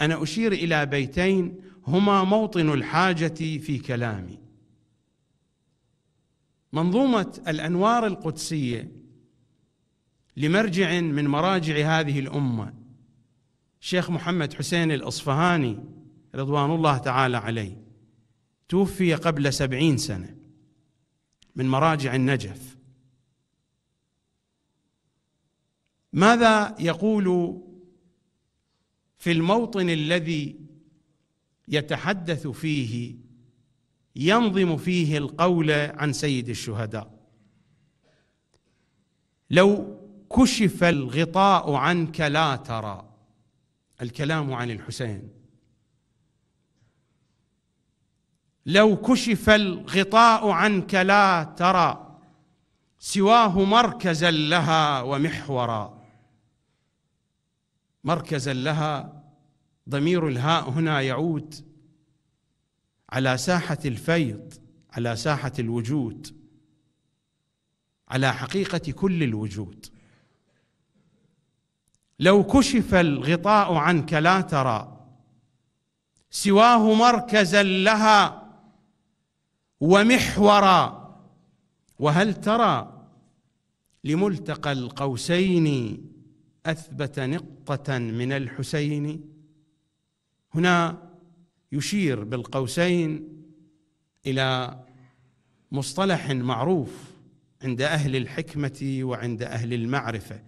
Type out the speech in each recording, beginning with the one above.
انا اشير الى بيتين هما موطن الحاجه في كلامي منظومه الانوار القدسيه لمرجع من مراجع هذه الامه الشيخ محمد حسين الاصفهاني رضوان الله تعالى عليه توفي قبل سبعين سنه من مراجع النجف ماذا يقول في الموطن الذي يتحدث فيه ينظم فيه القول عن سيد الشهداء لو كشف الغطاء عنك لا ترى الكلام عن الحسين لو كشف الغطاء عنك لا ترى سواه مركزا لها ومحورا مركزا لها ضمير الهاء هنا يعود على ساحه الفيض على ساحه الوجود على حقيقه كل الوجود لو كشف الغطاء عنك لا ترى سواه مركزا لها ومحورا وهل ترى لملتقى القوسين اثبت نقه من الحسين هنا يشير بالقوسين الى مصطلح معروف عند اهل الحكمه وعند اهل المعرفه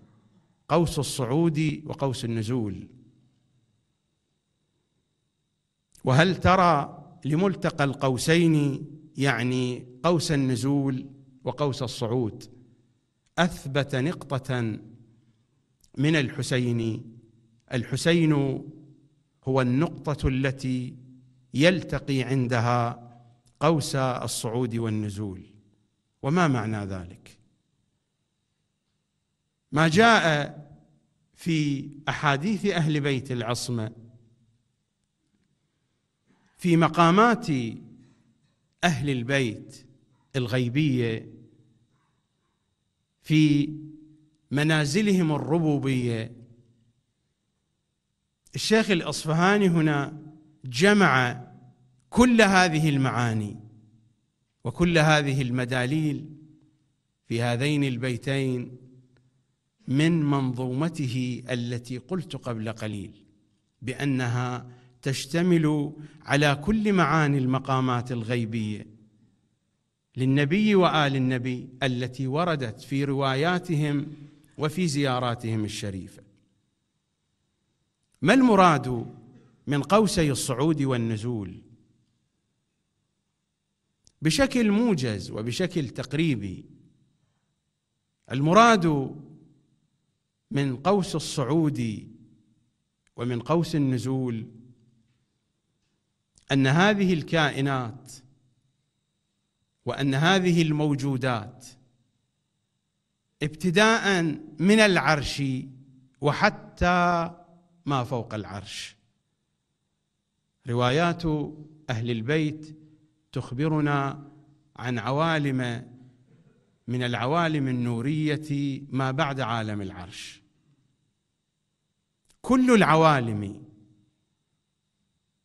قوس الصعود وقوس النزول وهل ترى لملتقى القوسين يعني قوس النزول وقوس الصعود اثبت نقطه من الحسين الحسين هو النقطه التي يلتقي عندها قوس الصعود والنزول وما معنى ذلك ما جاء في احاديث اهل بيت العصمه في مقامات اهل البيت الغيبيه في منازلهم الربوبيه الشيخ الاصفهاني هنا جمع كل هذه المعاني وكل هذه المداليل في هذين البيتين من منظومته التي قلت قبل قليل بانها تشتمل على كل معاني المقامات الغيبيه للنبي وال النبي التي وردت في رواياتهم وفي زياراتهم الشريفه ما المراد من قوسي الصعود والنزول بشكل موجز وبشكل تقريبي المراد من قوس الصعود ومن قوس النزول ان هذه الكائنات وان هذه الموجودات ابتداء من العرش وحتى ما فوق العرش روايات اهل البيت تخبرنا عن عوالم من العوالم النوريه ما بعد عالم العرش كل العوالم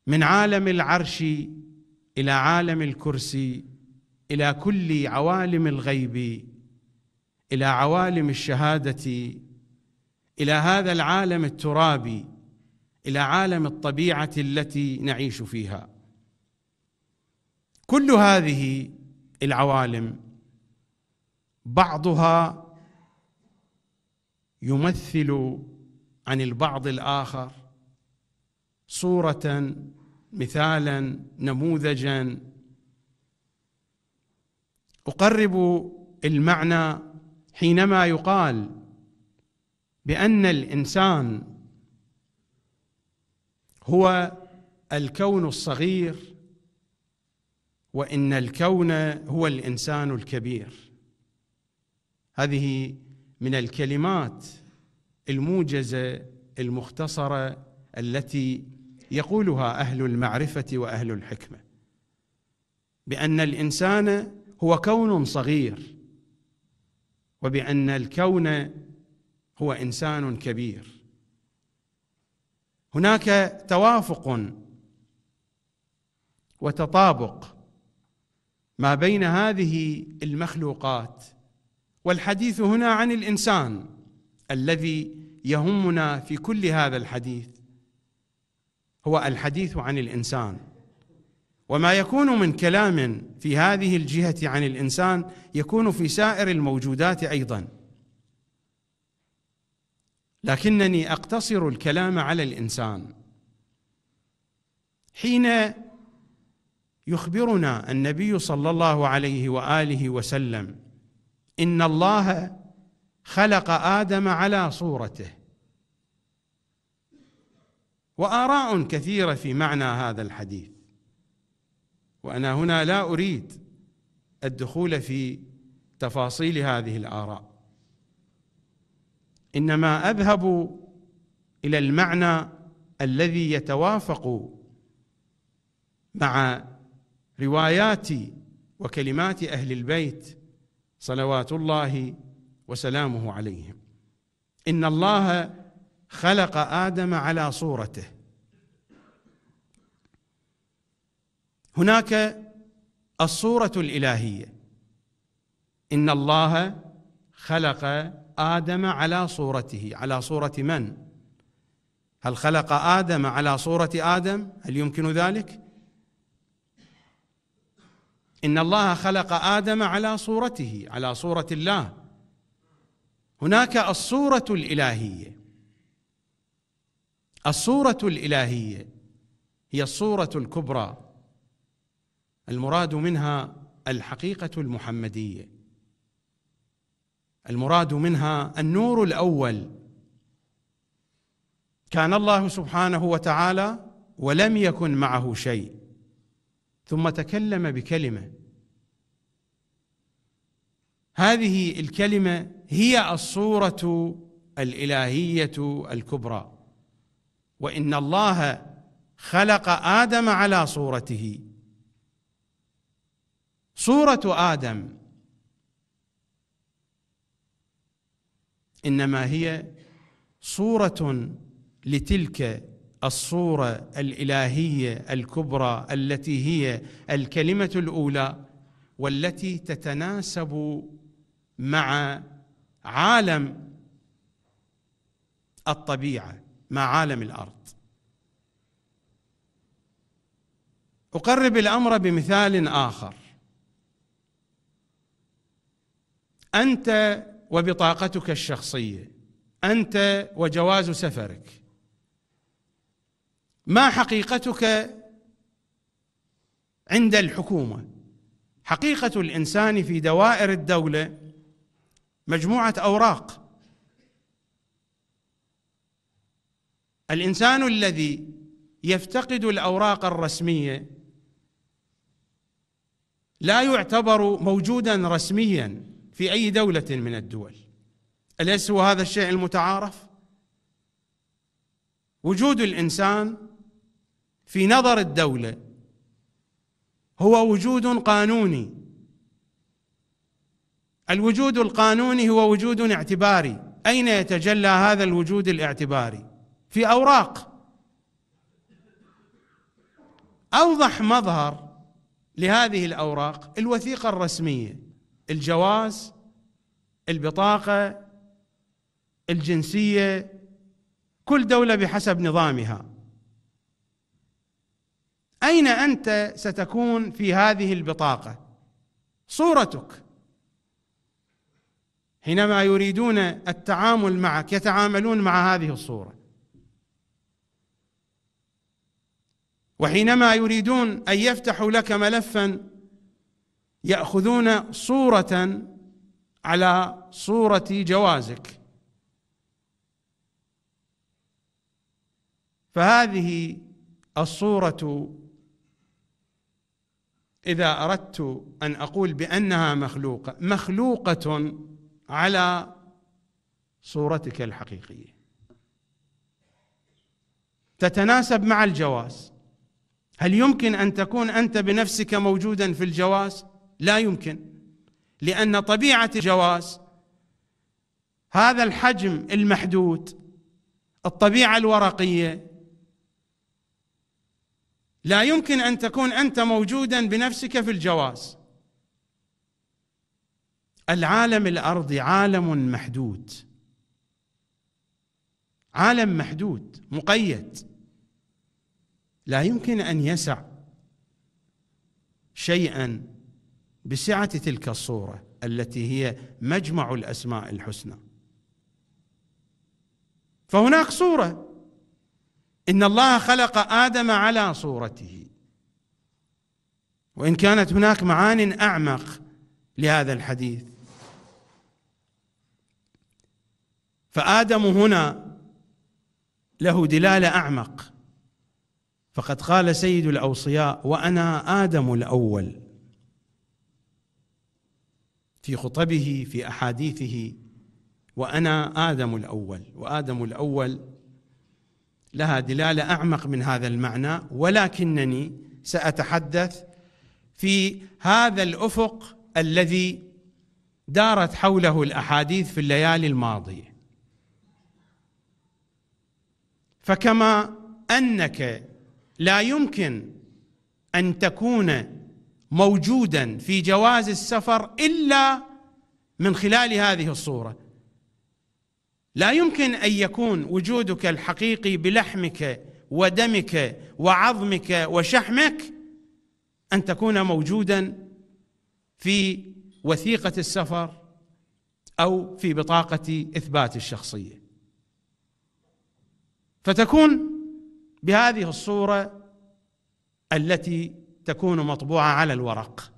من عالم العرش الى عالم الكرسي الى كل عوالم الغيب الى عوالم الشهاده الى هذا العالم الترابي الى عالم الطبيعه التي نعيش فيها كل هذه العوالم بعضها يمثل عن البعض الاخر صوره مثالا نموذجا اقرب المعنى حينما يقال بأن الإنسان هو الكون الصغير وإن الكون هو الإنسان الكبير هذه من الكلمات الموجزة المختصرة التي يقولها أهل المعرفة وأهل الحكمة بأن الإنسان هو كون صغير وبأن الكون هو إنسان كبير هناك توافق وتطابق ما بين هذه المخلوقات والحديث هنا عن الانسان الذي يهمنا في كل هذا الحديث هو الحديث عن الانسان وما يكون من كلام في هذه الجهه عن الانسان يكون في سائر الموجودات ايضا لكنني اقتصر الكلام على الانسان حين يخبرنا النبي صلى الله عليه واله وسلم ان الله خلق ادم على صورته واراء كثيره في معنى هذا الحديث وانا هنا لا اريد الدخول في تفاصيل هذه الاراء انما اذهب الى المعنى الذي يتوافق مع روايات وكلمات اهل البيت صلوات الله وسلامه عليهم ان الله خلق ادم على صورته هناك الصوره الالهيه ان الله خلق ادم على صورته على صوره من هل خلق ادم على صوره ادم هل يمكن ذلك ان الله خلق ادم على صورته على صوره الله هناك الصوره الالهيه الصوره الالهيه هي الصوره الكبرى المراد منها الحقيقه المحمديه المراد منها النور الاول كان الله سبحانه وتعالى ولم يكن معه شيء ثم تكلم بكلمه هذه الكلمه هي الصوره الالهيه الكبرى وان الله خلق ادم على صورته صورة آدم إنما هي صورة لتلك الصورة الإلهية الكبرى التي هي الكلمة الأولى والتي تتناسب مع عالم الطبيعة مع عالم الأرض أقرب الأمر بمثال آخر انت وبطاقتك الشخصيه انت وجواز سفرك ما حقيقتك عند الحكومه حقيقه الانسان في دوائر الدوله مجموعه اوراق الانسان الذي يفتقد الاوراق الرسميه لا يعتبر موجودا رسميا في أي دولة من الدول أليس هو هذا الشيء المتعارف؟ وجود الإنسان في نظر الدولة هو وجود قانوني الوجود القانوني هو وجود اعتباري أين يتجلى هذا الوجود الاعتباري؟ في أوراق أوضح مظهر لهذه الأوراق الوثيقة الرسمية الجواز البطاقه الجنسيه كل دوله بحسب نظامها اين انت ستكون في هذه البطاقه صورتك حينما يريدون التعامل معك يتعاملون مع هذه الصوره وحينما يريدون ان يفتحوا لك ملفا ياخذون صوره على صوره جوازك فهذه الصوره اذا اردت ان اقول بانها مخلوقه مخلوقه على صورتك الحقيقيه تتناسب مع الجواز هل يمكن ان تكون انت بنفسك موجودا في الجواز لا يمكن لأن طبيعة الجواز هذا الحجم المحدود الطبيعة الورقية لا يمكن أن تكون أنت موجودا بنفسك في الجواز العالم الأرضي عالم محدود عالم محدود مقيد لا يمكن أن يسع شيئا بسعه تلك الصوره التي هي مجمع الاسماء الحسنى فهناك صوره ان الله خلق ادم على صورته وان كانت هناك معان اعمق لهذا الحديث فادم هنا له دلاله اعمق فقد قال سيد الاوصياء وانا ادم الاول في خطبه في احاديثه وانا ادم الاول وادم الاول لها دلاله اعمق من هذا المعنى ولكنني ساتحدث في هذا الافق الذي دارت حوله الاحاديث في الليالي الماضيه فكما انك لا يمكن ان تكون موجودا في جواز السفر الا من خلال هذه الصوره لا يمكن ان يكون وجودك الحقيقي بلحمك ودمك وعظمك وشحمك ان تكون موجودا في وثيقه السفر او في بطاقه اثبات الشخصيه فتكون بهذه الصوره التي تكون مطبوعه على الورق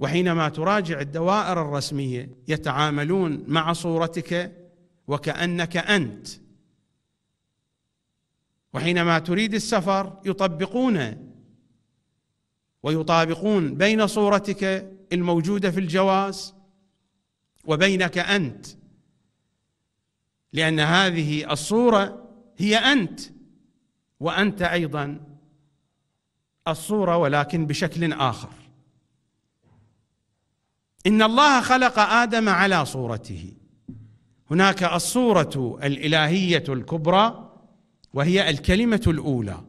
وحينما تراجع الدوائر الرسميه يتعاملون مع صورتك وكانك انت وحينما تريد السفر يطبقون ويطابقون بين صورتك الموجوده في الجواز وبينك انت لان هذه الصوره هي انت وانت ايضا الصوره ولكن بشكل اخر ان الله خلق ادم على صورته هناك الصوره الالهيه الكبرى وهي الكلمه الاولى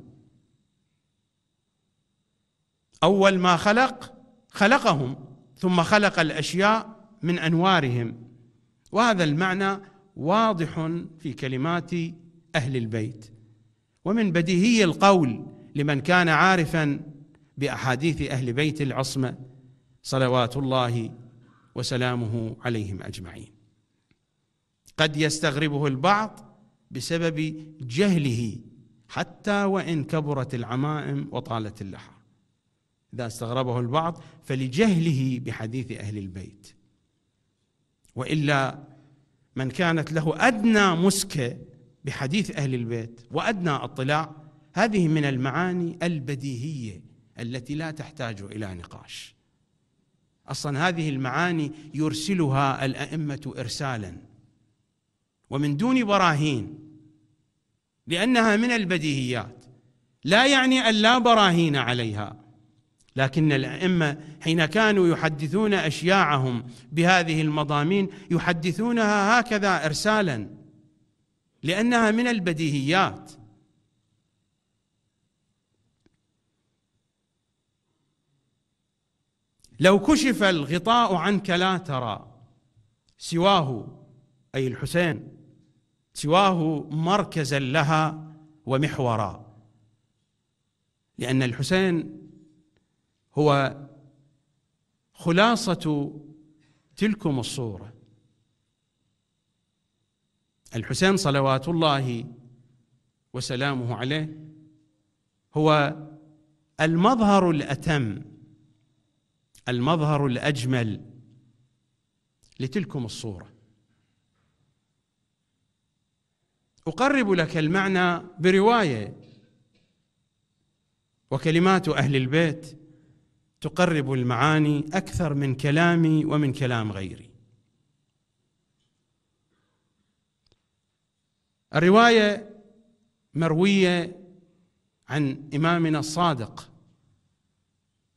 اول ما خلق خلقهم ثم خلق الاشياء من انوارهم وهذا المعنى واضح في كلمات اهل البيت ومن بديهي القول لمن كان عارفا باحاديث اهل بيت العصمه صلوات الله وسلامه عليهم اجمعين قد يستغربه البعض بسبب جهله حتى وان كبرت العمائم وطالت اللحى اذا استغربه البعض فلجهله بحديث اهل البيت والا من كانت له ادنى مسكه بحديث اهل البيت وادنى اطلاع هذه من المعاني البديهيه التي لا تحتاج الى نقاش اصلا هذه المعاني يرسلها الائمه ارسالا ومن دون براهين لانها من البديهيات لا يعني ان لا براهين عليها لكن الائمه حين كانوا يحدثون اشياعهم بهذه المضامين يحدثونها هكذا ارسالا لأنها من البديهيات لو كشف الغطاء عنك لا ترى سواه أي الحسين سواه مركزا لها ومحورا لأن الحسين هو خلاصة تلكم الصورة الحسين صلوات الله وسلامه عليه هو المظهر الاتم المظهر الاجمل لتلكم الصوره اقرب لك المعنى بروايه وكلمات اهل البيت تقرب المعاني اكثر من كلامي ومن كلام غيري الروايه مرويه عن امامنا الصادق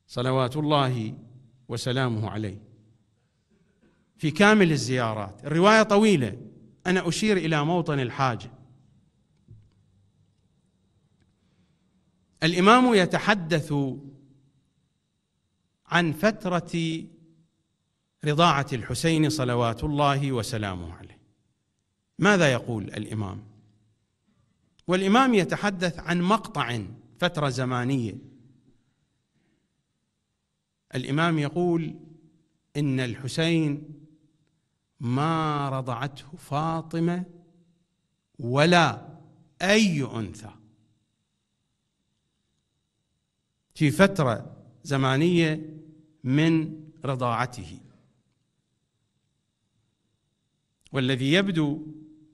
صلوات الله وسلامه عليه في كامل الزيارات الروايه طويله انا اشير الى موطن الحاجه الامام يتحدث عن فتره رضاعه الحسين صلوات الله وسلامه عليه ماذا يقول الامام والامام يتحدث عن مقطع فتره زمانيه الامام يقول ان الحسين ما رضعته فاطمه ولا اي انثى في فتره زمانيه من رضاعته والذي يبدو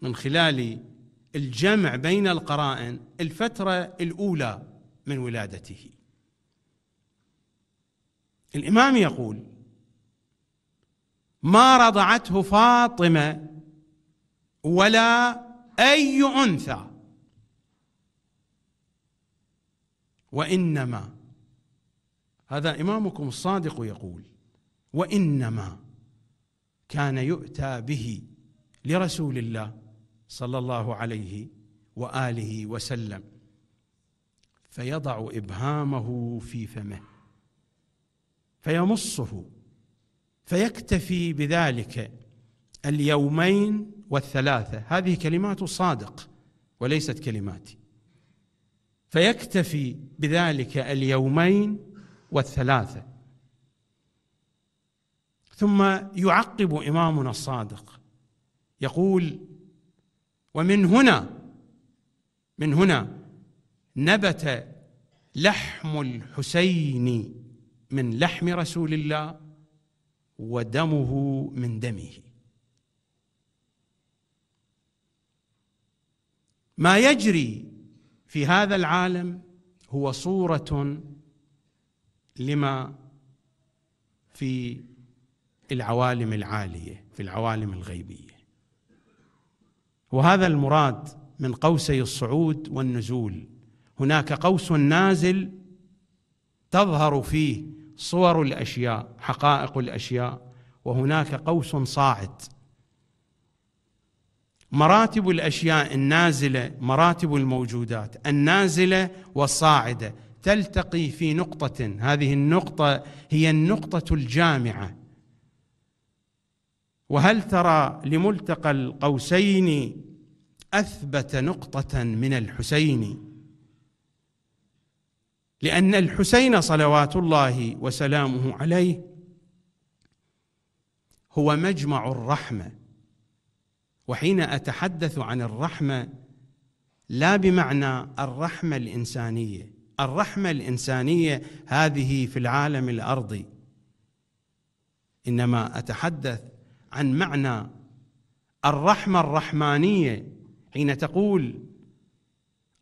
من خلال الجمع بين القرائن الفترة الأولى من ولادته الإمام يقول ما رضعته فاطمة ولا أي أنثى وإنما هذا إمامكم الصادق يقول وإنما كان يؤتى به لرسول الله صلى الله عليه واله وسلم فيضع ابهامه في فمه فيمصه فيكتفي بذلك اليومين والثلاثه هذه كلمات صادق وليست كلماتي فيكتفي بذلك اليومين والثلاثه ثم يعقب امامنا الصادق يقول ومن هنا من هنا نبت لحم الحسين من لحم رسول الله ودمه من دمه ما يجري في هذا العالم هو صوره لما في العوالم العاليه في العوالم الغيبيه وهذا المراد من قوسي الصعود والنزول هناك قوس نازل تظهر فيه صور الاشياء حقائق الاشياء وهناك قوس صاعد مراتب الاشياء النازله مراتب الموجودات النازله والصاعده تلتقي في نقطه هذه النقطه هي النقطه الجامعه وهل ترى لملتقى القوسين اثبت نقطه من الحسين لان الحسين صلوات الله وسلامه عليه هو مجمع الرحمه وحين اتحدث عن الرحمه لا بمعنى الرحمه الانسانيه الرحمه الانسانيه هذه في العالم الارضي انما اتحدث عن معنى الرحمه الرحمانيه حين تقول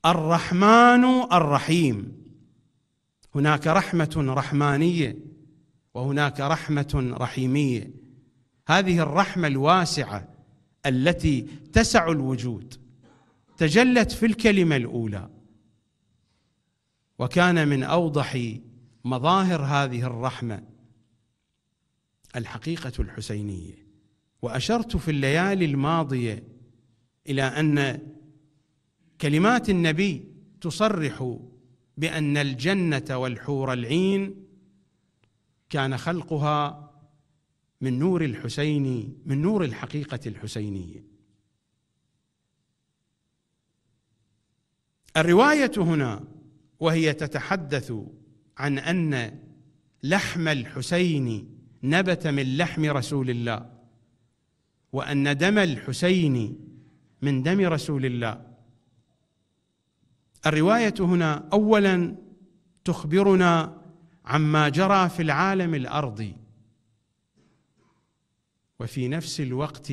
الرحمن الرحيم هناك رحمه رحمانيه وهناك رحمه رحيميه هذه الرحمه الواسعه التي تسع الوجود تجلت في الكلمه الاولى وكان من اوضح مظاهر هذه الرحمه الحقيقه الحسينيه واشرت في الليالي الماضيه الى ان كلمات النبي تصرح بان الجنه والحور العين كان خلقها من نور الحسين من نور الحقيقه الحسينيه الروايه هنا وهي تتحدث عن ان لحم الحسين نبت من لحم رسول الله وأن دم الحسين من دم رسول الله الرواية هنا أولا تخبرنا عما جرى في العالم الأرضي وفي نفس الوقت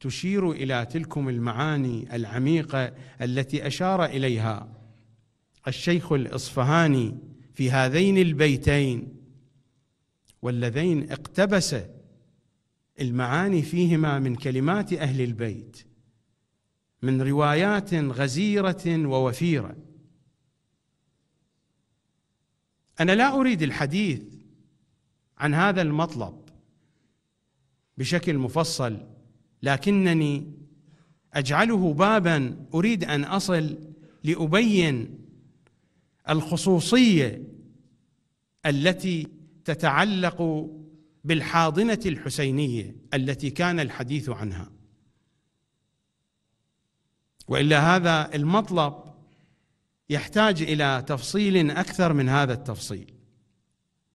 تشير إلى تلكم المعاني العميقة التي أشار إليها الشيخ الإصفهاني في هذين البيتين واللذين اقتبس المعاني فيهما من كلمات اهل البيت من روايات غزيره ووفيره انا لا اريد الحديث عن هذا المطلب بشكل مفصل لكنني اجعله بابا اريد ان اصل لابين الخصوصيه التي تتعلق بالحاضنه الحسينيه التي كان الحديث عنها والا هذا المطلب يحتاج الى تفصيل اكثر من هذا التفصيل